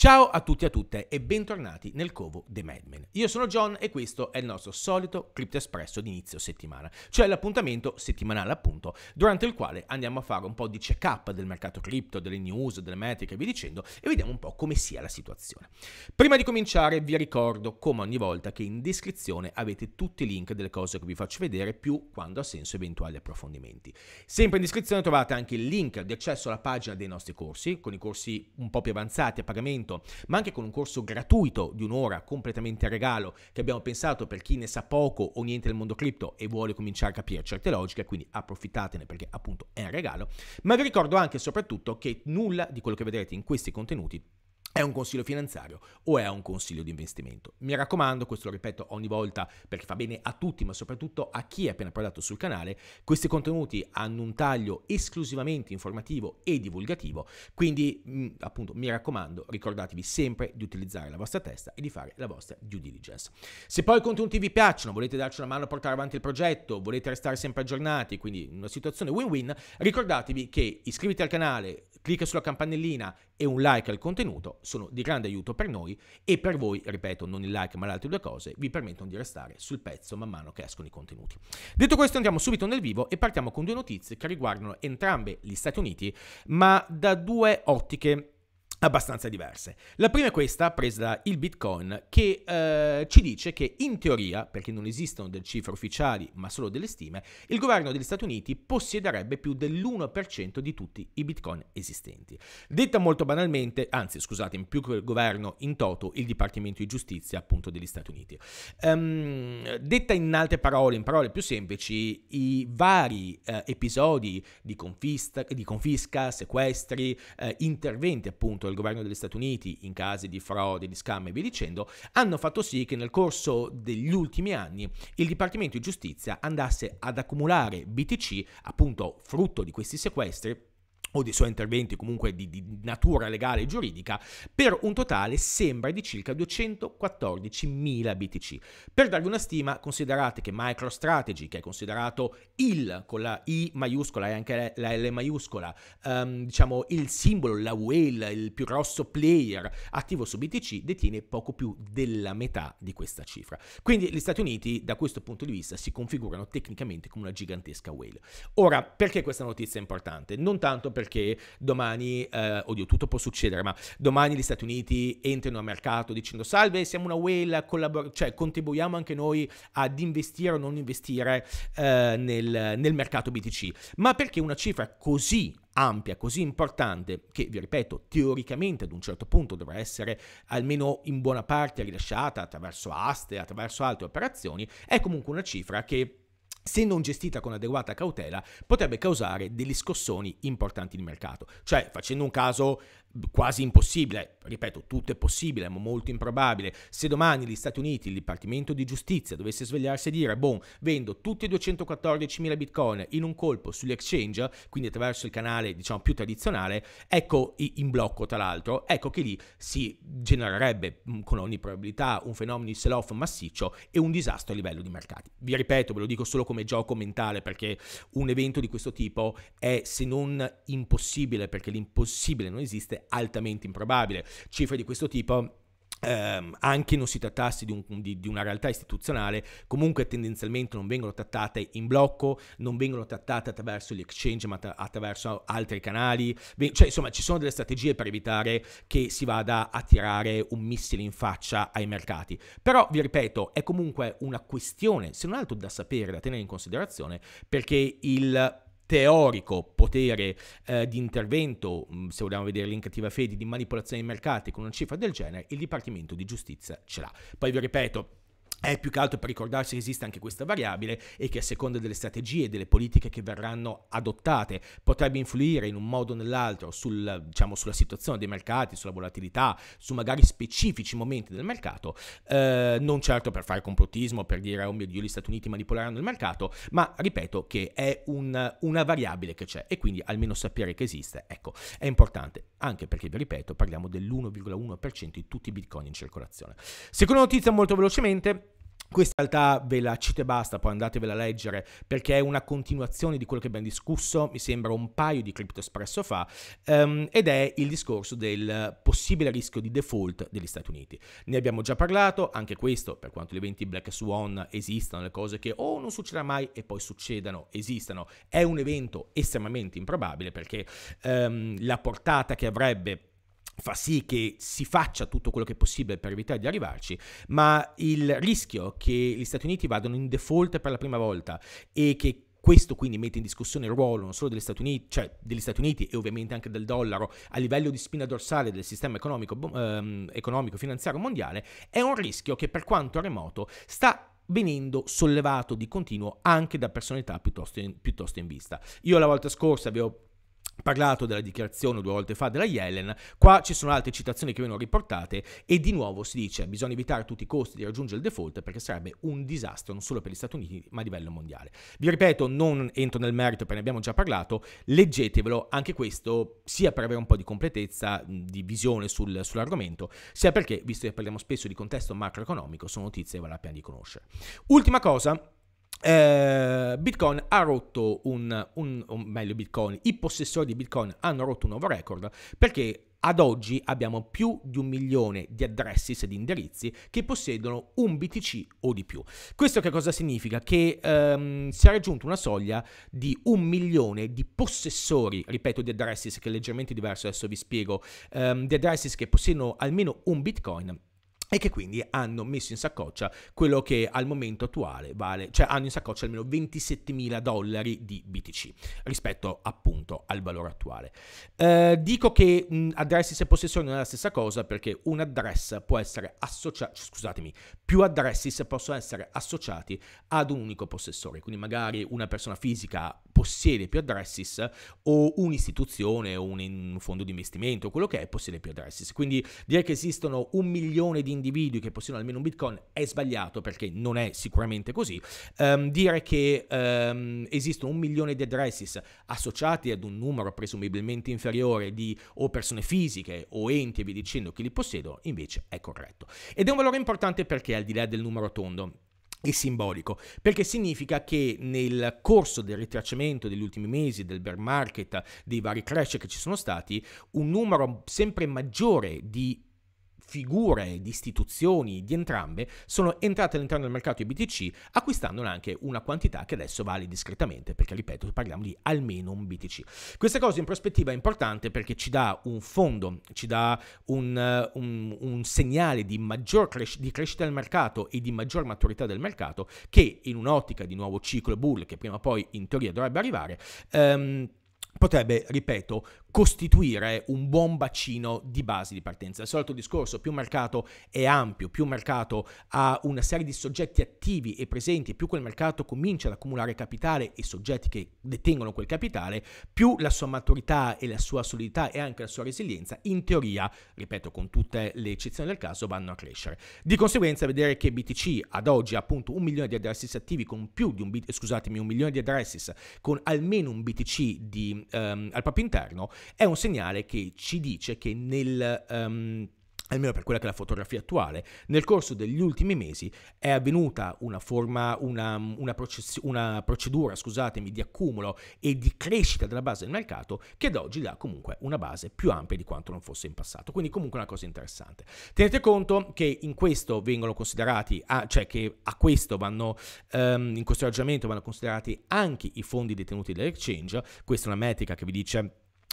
Ciao a tutti e a tutte e bentornati nel covo The Madman. Io sono John e questo è il nostro solito Crypto Espresso di inizio settimana, cioè l'appuntamento settimanale appunto, durante il quale andiamo a fare un po' di check-up del mercato cripto, delle news, delle metriche e via dicendo e vediamo un po' come sia la situazione. Prima di cominciare vi ricordo, come ogni volta, che in descrizione avete tutti i link delle cose che vi faccio vedere più, quando ha senso, eventuali approfondimenti. Sempre in descrizione trovate anche il link di accesso alla pagina dei nostri corsi, con i corsi un po' più avanzati a pagamento appunto, ma anche con un corso gratuito di un'ora completamente a regalo che abbiamo pensato per chi ne sa poco o niente del mondo cripto e vuole cominciare a capire certe logiche, quindi approfittatene perché appunto è un regalo, ma vi ricordo anche e soprattutto che nulla di quello che vedrete in questi contenuti è un consiglio finanziario o è un consiglio di investimento. Mi raccomando, questo lo ripeto ogni volta perché fa bene a tutti, ma soprattutto a chi è appena prodotto sul canale, questi contenuti hanno un taglio esclusivamente informativo e divulgativo, quindi mm, appunto mi raccomando, ricordatevi sempre di utilizzare la vostra testa e di fare la vostra due diligence. Se poi i contenuti vi piacciono, volete darci una mano a portare avanti il progetto, volete restare sempre aggiornati, quindi in una situazione win-win, ricordatevi che iscrivetevi al canale, clicca sulla campanellina e un like al contenuto sono di grande aiuto per noi e per voi, ripeto, non il like ma le altre due cose vi permettono di restare sul pezzo man mano che escono i contenuti. Detto questo andiamo subito nel vivo e partiamo con due notizie che riguardano entrambe gli Stati Uniti ma da due ottiche abbastanza diverse. La prima è questa, presa da il Bitcoin, che eh, ci dice che in teoria, perché non esistono delle cifre ufficiali ma solo delle stime, il governo degli Stati Uniti possiederebbe più dell'1% di tutti i Bitcoin esistenti. Detta molto banalmente, anzi scusate, in più che il governo in toto, il Dipartimento di Giustizia appunto degli Stati Uniti. Um, detta in altre parole, in parole più semplici, i vari eh, episodi di, confista, di confisca, sequestri, eh, interventi appunto il governo degli Stati Uniti in casi di frode, di scam e via dicendo, hanno fatto sì che nel corso degli ultimi anni il Dipartimento di Giustizia andasse ad accumulare BTC, appunto frutto di questi sequestri, o dei suoi interventi comunque di, di, natura legale e giuridica, per un totale sembra di circa 214.000 BTC. Per darvi una stima, considerate che MicroStrategy, che è considerato il, con la I maiuscola e anche la L maiuscola, um, diciamo il simbolo, la whale, il più grosso player attivo su BTC, detiene poco più della metà di questa cifra. Quindi gli Stati Uniti, da questo punto di vista, si configurano tecnicamente come una gigantesca whale. Ora, perché questa notizia è importante? Non tanto fatto perché domani, eh, oddio, tutto può succedere, ma domani gli Stati Uniti entrano a mercato dicendo salve, siamo una whale, collabor- cioè contribuiamo anche noi ad investire o non investire eh, nel, nel mercato BTC, ma perché una cifra così ampia, così importante, che vi ripeto, teoricamente ad un certo punto dovrà essere almeno in buona parte rilasciata attraverso aste, attraverso altre operazioni, è comunque una cifra che se non gestita con adeguata cautela, potrebbe causare degli scossoni importanti di mercato. Cioè, facendo un caso quasi impossibile, ripeto, tutto è possibile, ma molto improbabile, se domani gli Stati Uniti, il Dipartimento di Giustizia dovesse svegliarsi e dire, boh, vendo tutti i 214.000 bitcoin in un colpo sugli exchange, quindi attraverso il canale, diciamo, più tradizionale, ecco, in blocco tra l'altro, ecco che lì si genererebbe con ogni probabilità un fenomeno di sell-off massiccio e un disastro a livello di mercati. Vi ripeto, ve lo dico solo come gioco mentale, perché un evento di questo tipo è, se non impossibile, perché l'impossibile non esiste, altamente improbabile. Cifre di questo tipo Um, anche non si trattasse di, un, di, di, una realtà istituzionale, comunque tendenzialmente non vengono trattate in blocco, non vengono trattate attraverso gli exchange, ma tra, attraverso altri canali. Cioè, insomma, ci sono delle strategie per evitare che si vada a tirare un missile in faccia ai mercati. Però, vi ripeto, è comunque una questione, se non altro da sapere, da tenere in considerazione, perché il teorico potere eh, di intervento, mm, se vogliamo vedere in cattiva fede, di manipolazione dei mercati con una cifra del genere, il Dipartimento di Giustizia ce l'ha. Poi vi ripeto, è più che altro per ricordarsi che esiste anche questa variabile e che a seconda delle strategie e delle politiche che verranno adottate potrebbe influire in un modo o nell'altro sul, diciamo, sulla situazione dei mercati, sulla volatilità, su magari specifici momenti del mercato, eh, non certo per fare complottismo, per dire oh mio Dio gli Stati Uniti manipoleranno il mercato, ma ripeto che è un, una variabile che c'è e quindi almeno sapere che esiste, ecco, è importante, anche perché vi ripeto parliamo dell'1,1% di tutti i bitcoin in circolazione. Seconda notizia molto velocemente, questa in realtà ve la cito e basta, poi andatevela a leggere perché è una continuazione di quello che abbiamo discusso, mi sembra un paio di Crypto Espresso fa, um, ed è il discorso del possibile rischio di default degli Stati Uniti. Ne abbiamo già parlato, anche questo, per quanto gli eventi Black Swan esistano, le cose che o non succederà mai e poi succedano, esistano, è un evento estremamente improbabile perché um, la portata che avrebbe fa sì che si faccia tutto quello che è possibile per evitare di arrivarci, ma il rischio che gli Stati Uniti vadano in default per la prima volta e che questo quindi mette in discussione il ruolo non solo degli Stati Uniti, cioè degli Stati Uniti e ovviamente anche del dollaro a livello di spina dorsale del sistema economico, boh, ehm, economico finanziario mondiale, è un rischio che per quanto remoto sta venendo sollevato di continuo anche da personalità piuttosto in, piuttosto in vista. Io la volta scorsa avevo ho parlato della dichiarazione due volte fa della Yellen, qua ci sono altre citazioni che vengono riportate e di nuovo si dice bisogna evitare a tutti i costi di raggiungere il default perché sarebbe un disastro non solo per gli Stati Uniti ma a livello mondiale. Vi ripeto, non entro nel merito perché ne abbiamo già parlato, leggetevelo anche questo sia per avere un po' di completezza, di visione sul, sull'argomento, sia perché, visto che parliamo spesso di contesto macroeconomico, sono notizie che vale la pena di conoscere. Ultima cosa, eh, Bitcoin ha rotto un, un, un meglio Bitcoin, i possessori di Bitcoin hanno rotto un nuovo record perché ad oggi abbiamo più di un milione di addresses e di indirizzi che possiedono un BTC o di più. Questo che cosa significa? Che ehm, si è raggiunta una soglia di un milione di possessori, ripeto, di addresses che è leggermente diverso, adesso vi spiego, ehm, di addresses che possiedono almeno un Bitcoin e che quindi hanno messo in saccoccia quello che al momento attuale vale, cioè hanno in saccoccia almeno 27 mila dollari di BTC rispetto appunto al valore attuale. Eh, dico che mh, addresses e possessori non è la stessa cosa perché un address può essere associato, scusatemi, più addresses possono essere associati ad un unico possessore, quindi magari una persona fisica possiede più addresses o un'istituzione o un, fondo di investimento, quello che è, possiede più addresses. Quindi dire che esistono un milione di individui che possiedono almeno un bitcoin è sbagliato perché non è sicuramente così. Um, dire che um, esistono un milione di addresses associati ad un numero presumibilmente inferiore di o persone fisiche o enti e vi dicendo che li possiedono invece è corretto. Ed è un valore importante perché al di là del numero tondo, e simbolico, perché significa che nel corso del ritracciamento degli ultimi mesi, del bear market, dei vari crash che ci sono stati, un numero sempre maggiore di figure di istituzioni di entrambe sono entrate all'interno del mercato BTC acquistandone anche una quantità che adesso vale discretamente perché ripeto parliamo di almeno un BTC. Questa cosa in prospettiva è importante perché ci dà un fondo, ci dà un, un, un segnale di maggior cres- di crescita del mercato e di maggior maturità del mercato che in un'ottica di nuovo ciclo bull che prima o poi in teoria dovrebbe arrivare ehm, potrebbe, ripeto, costituire un buon bacino di base di partenza. Il solito discorso, più un mercato è ampio, più un mercato ha una serie di soggetti attivi e presenti, più quel mercato comincia ad accumulare capitale e soggetti che detengono quel capitale, più la sua maturità e la sua solidità e anche la sua resilienza, in teoria, ripeto, con tutte le eccezioni del caso, vanno a crescere. Di conseguenza vedere che BTC ad oggi ha appunto un milione di addresses attivi con più di un, scusatemi, un milione di addresses con almeno un BTC di, um, al proprio interno, è un segnale che ci dice che nel... Um, almeno per quella che è la fotografia attuale, nel corso degli ultimi mesi è avvenuta una, forma, una, una, process- una procedura di accumulo e di crescita della base del mercato che ad oggi dà comunque una base più ampia di quanto non fosse in passato, quindi comunque una cosa interessante. Tenete conto che in questo vengono considerati, a, cioè che a questo vanno, um, in questo ragionamento vanno considerati anche i fondi detenuti dall'exchange, questa è una metrica che vi dice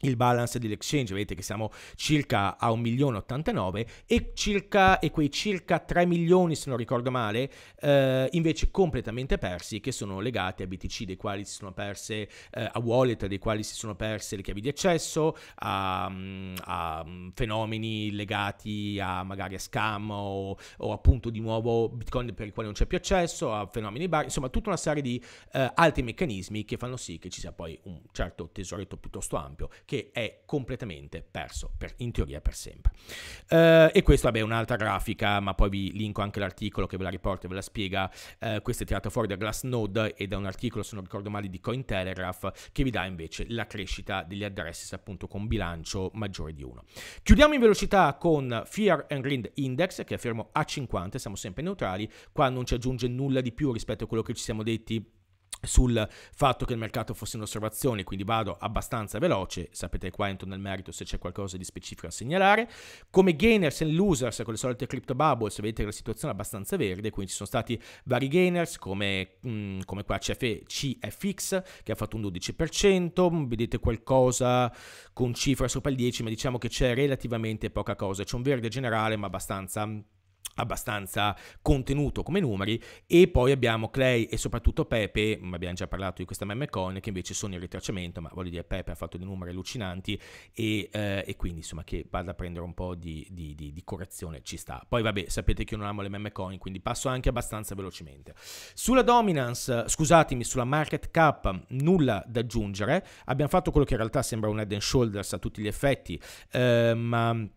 il balance dell'exchange, vedete che siamo circa a 1.089.000 e, e quei circa 3 milioni, se non ricordo male, eh, invece completamente persi, che sono legati a BTC, dei quali si sono perse, eh, a wallet, dei quali si sono perse le chiavi di accesso, a, mm, a mm, fenomeni legati a magari a scam o, o, appunto di nuovo Bitcoin per il quale non c'è più accesso, a fenomeni bar, insomma tutta una serie di eh, altri meccanismi che fanno sì che ci sia poi un certo tesoretto piuttosto ampio che è completamente perso, per, in teoria per sempre. Uh, e questa è un'altra grafica, ma poi vi linko anche l'articolo che ve la riporta e ve la spiega. Uh, eh, questa è tirata fuori da Glassnode e da un articolo, se non ricordo male, di Cointelegraph, che vi dà invece la crescita degli addresses appunto con bilancio maggiore di 1. Chiudiamo in velocità con Fear and Grind Index, che è fermo a 50, siamo sempre neutrali, qua non ci aggiunge nulla di più rispetto a quello che ci siamo detti sul fatto che il mercato fosse in osservazione, quindi vado abbastanza veloce, sapete qua entro nel merito se c'è qualcosa di specifico da segnalare, come gainers and losers con le solite crypto bubbles, vedete che la situazione è abbastanza verde, quindi ci sono stati vari gainers come, mh, mm, come qua CF, CFX che ha fatto un 12%, mm, vedete qualcosa con cifra sopra il 10, ma diciamo che c'è relativamente poca cosa, c'è un verde generale ma abbastanza mm, abbastanza contenuto come numeri e poi abbiamo Clay e soprattutto Pepe, ma mm, abbiamo già parlato di questa meme coin che invece sono in ritracciamento, ma voglio dire Pepe ha fatto dei numeri allucinanti e, eh, e quindi insomma che vada a prendere un po' di, di, di, di, correzione ci sta. Poi vabbè sapete che io non amo le meme coin quindi passo anche abbastanza velocemente. Sulla dominance, scusatemi, sulla market cap nulla da aggiungere, abbiamo fatto quello che in realtà sembra un head and shoulders a tutti gli effetti, eh, ma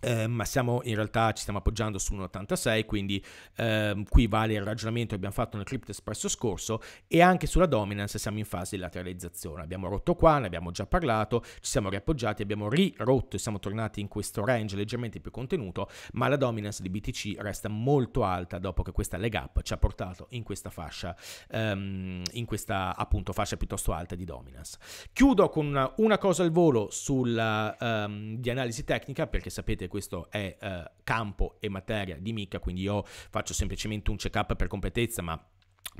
Ehm, ma siamo, in realtà ci stiamo appoggiando su un 86, quindi ehm, qui vale il ragionamento che abbiamo fatto nel Crypto Espresso scorso e anche sulla dominance siamo in fase di lateralizzazione. Abbiamo rotto qua, ne abbiamo già parlato, ci siamo riappoggiati, abbiamo rirotto e siamo tornati in questo range leggermente più contenuto, ma la dominance di BTC resta molto alta dopo che questa leg up ci ha portato in questa fascia, ehm, in questa appunto fascia piuttosto alta di dominance. Chiudo con una, una cosa al volo sulla ehm, di analisi tecnica perché sapete questo è eh, campo e materia di Mika, quindi io faccio semplicemente un check up per completezza, ma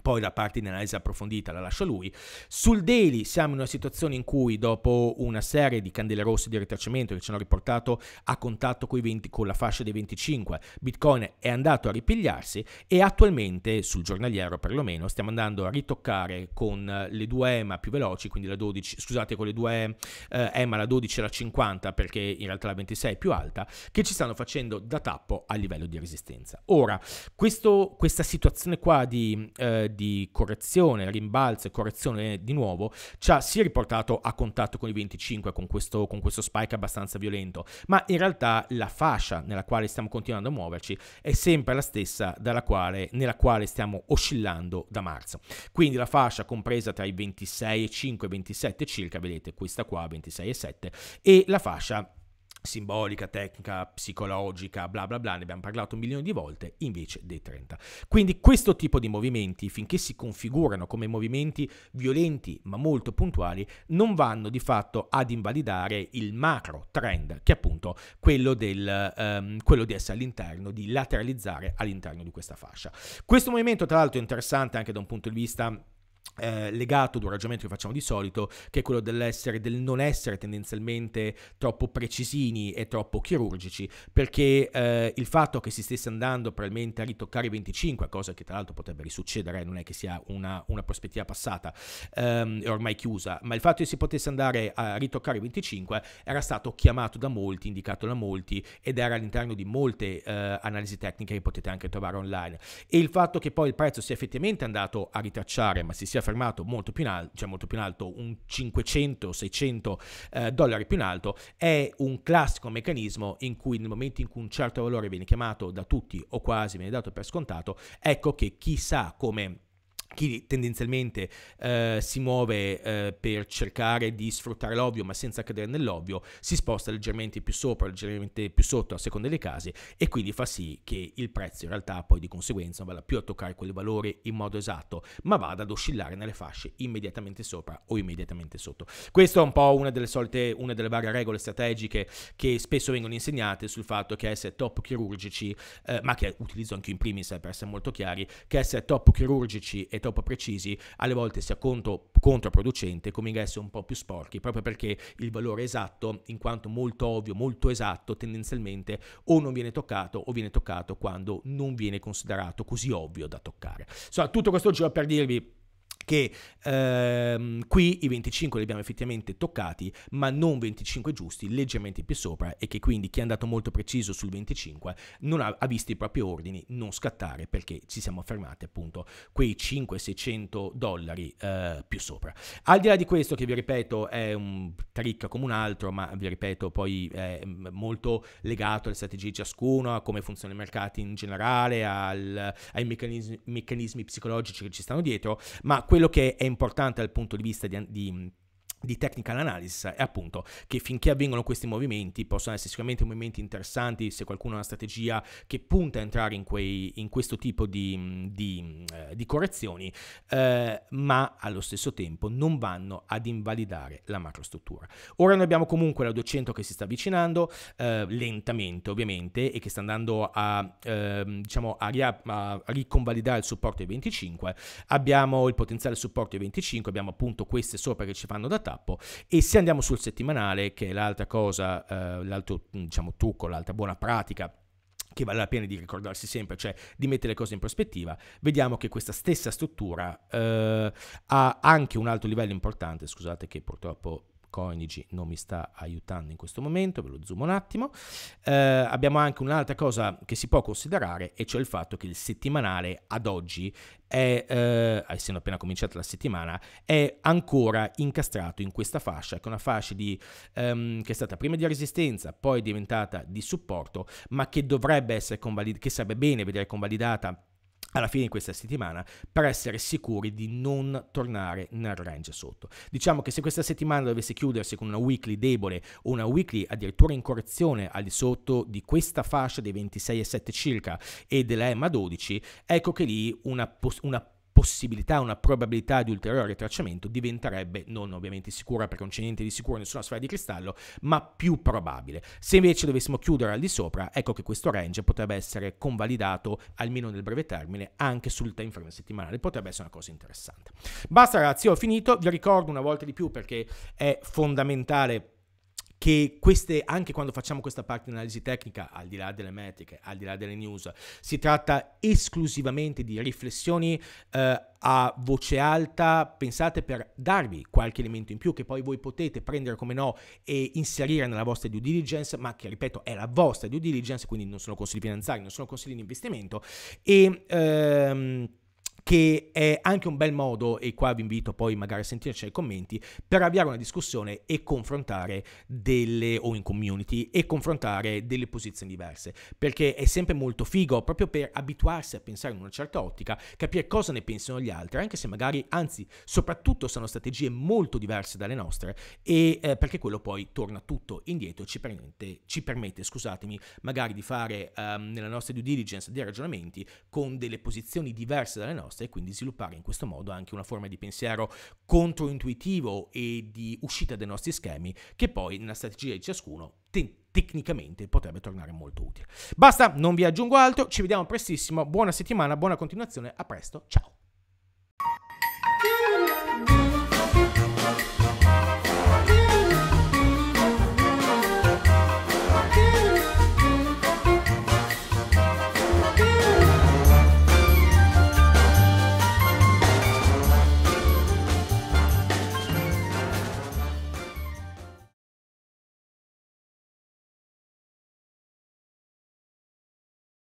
poi la parte di analisi approfondita la lascio a lui. Sul daily siamo in una situazione in cui dopo una serie di candele rosse di ritracciamento che ci hanno riportato a contatto con, 20, con la fascia dei 25, Bitcoin è andato a ripigliarsi e attualmente sul giornaliero perlomeno stiamo andando a ritoccare con le due EMA più veloci, quindi la 12, scusate con le due eh, EMA la 12 e la 50 perché in realtà la 26 è più alta, che ci stanno facendo da tappo a livello di resistenza. Ora, questo, questa situazione qua di... Eh, eh, di correzione, rimbalzo e correzione di nuovo ci ha si è riportato a contatto con i 25 con questo, con questo spike abbastanza violento, ma in realtà la fascia nella quale stiamo continuando a muoverci è sempre la stessa quale, nella quale stiamo oscillando da marzo. Quindi la fascia compresa tra i 26,5 e 27 circa, vedete questa qua 7, e la fascia simbolica, tecnica, psicologica, bla bla bla, ne abbiamo parlato un milione di volte, invece dei 30. Quindi questo tipo di movimenti, finché si configurano come movimenti violenti ma molto puntuali, non vanno di fatto ad invalidare il macro trend, che è appunto quello, del, ehm, quello di essere all'interno, di lateralizzare all'interno di questa fascia. Questo movimento tra l'altro è interessante anche da un punto di vista eh, legato ad un ragionamento che facciamo di solito, che è quello dell'essere, del non essere tendenzialmente troppo precisini e troppo chirurgici, perché eh, il fatto che si stesse andando probabilmente a ritoccare i 25, cosa che tra l'altro potrebbe risuccedere, eh, non è che sia una, una prospettiva passata ehm, è ormai chiusa, ma il fatto che si potesse andare a ritoccare i 25 era stato chiamato da molti, indicato da molti ed era all'interno di molte eh, analisi tecniche che potete anche trovare online. E il fatto che poi il prezzo sia effettivamente andato a ritracciare, ma si sia si fermato molto più in alto, cioè molto più in alto, un 500-600 eh, dollari più in alto, è un classico meccanismo in cui nel momento in cui un certo valore viene chiamato da tutti o quasi viene dato per scontato, ecco che chissà come chi tendenzialmente eh, si muove eh, per cercare di sfruttare l'ovvio ma senza cadere nell'ovvio, si sposta leggermente più sopra, leggermente più sotto a seconda dei casi e quindi fa sì che il prezzo in realtà poi di conseguenza non vada più a toccare quel valore in modo esatto, ma vada ad oscillare nelle fasce immediatamente sopra o immediatamente sotto. Questa è un po' una delle solite, una delle varie regole strategiche che spesso vengono insegnate sul fatto che essere top chirurgici, eh, ma che utilizzo anche in primis eh, per essere molto chiari, che essere top chirurgici e top troppo precisi alle volte sia contro, controproducente, come a essere un po' più sporchi, proprio perché il valore esatto, in quanto molto ovvio, molto esatto, tendenzialmente o non viene toccato o viene toccato quando non viene considerato così ovvio da toccare. Insomma, tutto questo giro per dirvi che ehm, qui i 25 li abbiamo effettivamente toccati, ma non 25 giusti, leggermente più sopra e che quindi chi è andato molto preciso sul 25 non ha, ha visto i propri ordini non scattare perché ci siamo fermati appunto quei 5-600 dollari eh, più sopra. Al di là di questo che vi ripeto è un trick come un altro, ma vi ripeto poi è mm, molto legato alle strategie di ciascuno, a come funzionano i mercati in generale, al, ai meccanismi, meccanismi, psicologici che ci stanno dietro, ma questo quello che è importante dal punto di vista di, di di technical analysis è appunto che finché avvengono questi movimenti possono essere sicuramente movimenti interessanti se qualcuno ha una strategia che punta a entrare in, quei, in questo tipo di, di, eh, di correzioni eh, ma allo stesso tempo non vanno ad invalidare la macrostruttura ora noi abbiamo comunque la 200 che si sta avvicinando eh, lentamente ovviamente e che sta andando a, ehm, diciamo a, ria- a riconvalidare il supporto ai 25 abbiamo il potenziale supporto ai 25 abbiamo appunto queste sopra che ci fanno da tappo. E se andiamo sul settimanale, che è l'altra cosa, eh, l'altro diciamo, trucco, l'altra buona pratica che vale la pena di ricordarsi sempre, cioè di mettere le cose in prospettiva, vediamo che questa stessa struttura eh, ha anche un alto livello importante, scusate che purtroppo Coinigy non mi sta aiutando in questo momento, ve lo zoom un attimo. Eh, abbiamo anche un'altra cosa che si può considerare, e cioè il fatto che il settimanale ad oggi è, eh, essendo appena cominciata la settimana, è ancora incastrato in questa fascia, che è una fascia di, um, che è stata prima di resistenza, poi diventata di supporto, ma che dovrebbe essere convalidata, che sarebbe bene vedere convalidata alla fine di questa settimana per essere sicuri di non tornare nel range sotto. Diciamo che se questa settimana dovesse chiudersi con una weekly debole o una weekly addirittura in correzione al di sotto di questa fascia dei 26,7 circa e della EMA 12, ecco che lì una, una possibilità, una probabilità di ulteriore tracciamento diventerebbe non ovviamente sicura perché non c'è niente di sicuro, nessuna sfera di cristallo, ma più probabile. Se invece dovessimo chiudere al di sopra, ecco che questo range potrebbe essere convalidato almeno nel breve termine anche sul time frame settimanale, potrebbe essere una cosa interessante. Basta ragazzi, ho finito, vi ricordo una volta di più perché è fondamentale che queste, anche quando facciamo questa parte di analisi tecnica, al di là delle metriche, al di là delle news, si tratta esclusivamente di riflessioni eh, a voce alta pensate per darvi qualche elemento in più che poi voi potete prendere come no e inserire nella vostra due diligence, ma che ripeto è la vostra due diligence, quindi non sono consigli finanziari, non sono consigli di investimento. E... Ehm, che è anche un bel modo, e qua vi invito poi magari a sentirci nei commenti, per avviare una discussione e confrontare delle, o in community, e confrontare delle posizioni diverse, perché è sempre molto figo, proprio per abituarsi a pensare in una certa ottica, capire cosa ne pensano gli altri, anche se magari, anzi, soprattutto sono strategie molto diverse dalle nostre, e eh, perché quello poi torna tutto indietro e ci permette, ci permette scusatemi, magari di fare um, nella nostra due diligence dei ragionamenti con delle posizioni diverse dalle nostre, proposte e quindi sviluppare in questo modo anche una forma di pensiero controintuitivo e di uscita dai nostri schemi che poi nella strategia di ciascuno te- tecnicamente potrebbe tornare molto utile. Basta, non vi aggiungo altro, ci vediamo prestissimo, buona settimana, buona continuazione, a presto, ciao!